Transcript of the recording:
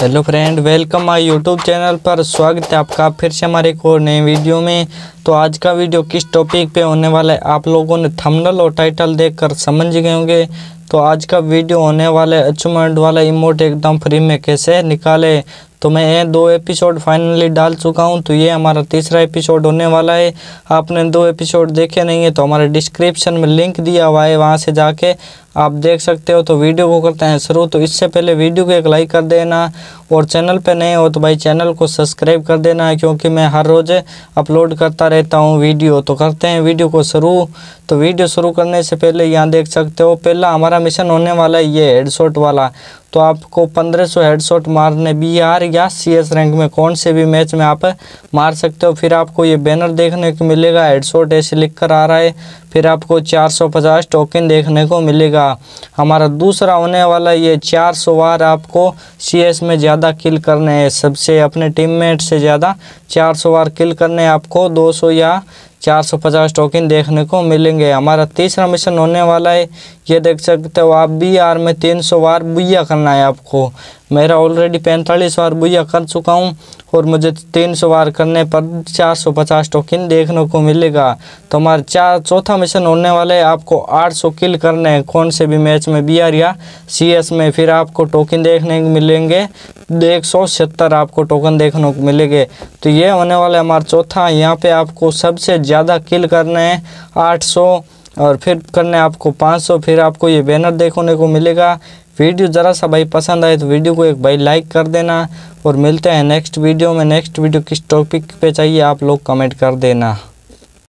hello friend welcome my YouTube channel पर स्वागत है आपका फिर से हमारे एक और नए वीडियो में तो आज का वीडियो किस टॉपिक पे होने वाला है आप लोगों ने थंबनेल और टाइटल देखकर समझ गए होंगे तो आज का वीडियो होने वाला है अचीवमेंट वाला इमोट एकदम फ्री में कैसे निकाले तो मैं ये दो एपिसोड फाइनली डाल चुका हूँ तो ये हमारा तीसरा एपिसोड होने वाला है आपने दो एपिसोड देखे नहीं है तो हमारे डिस्क्रिप्शन में लिंक दिया हुआ है वहाँ से जाके आप देख सकते हो तो वीडियो को करते हैं शुरू तो इससे पहले वीडियो को एक लाइक कर देना और चैनल पे नए हो तो भाई चैनल को सब्सक्राइब कर देना है क्योंकि मैं हर रोज़ अपलोड करता रहता हूँ वीडियो तो करते हैं वीडियो को शुरू तो वीडियो शुरू करने से पहले यहाँ देख सकते हो पहला हमारा मिशन होने वाला है ये हेडसोट वाला तो आपको पंद्रह सौ हेडसोट मारने बी आर या सी एस रैंक में कौन से भी मैच में आप मार सकते हो फिर आपको ये बैनर देखने को मिलेगा हेडसोट ऐसे लिख कर आ रहा है फिर आपको पचास टोकन देखने को मिलेगा मिलेगा हमारा दूसरा होने वाला ये चार सौ बार आपको सीएस में ज़्यादा किल करने हैं सबसे अपने टीममेट से ज़्यादा चार सौ बार किल करने आपको दो सौ या चार सौ पचास टोकन देखने को मिलेंगे हमारा तीसरा मिशन होने वाला है ये देख सकते हो आप बी आर में तीन सौ बार बुया करना है आपको मेरा ऑलरेडी पैंतालीस बार बुया कर चुका हूँ और मुझे तीन सौ बार करने पर चार सौ पचास टोकिन देखने को मिलेगा तो हमारा चार चौथा मिशन होने वाला है आपको आठ सौ किल करने हैं कौन से भी मैच में बी या सी एस में फिर आपको टोकन देखने को मिलेंगे एक सौ सत्तर आपको टोकन देखने को मिलेंगे तो ये होने वाला है हमारा चौथा यहाँ पे आपको सबसे ज़्यादा किल करना है आठ सौ और फिर करने आपको 500 फिर आपको ये बैनर देखने को मिलेगा वीडियो ज़रा सा भाई पसंद आए तो वीडियो को एक भाई लाइक कर देना और मिलते हैं नेक्स्ट वीडियो में नेक्स्ट वीडियो किस टॉपिक पे चाहिए आप लोग कमेंट कर देना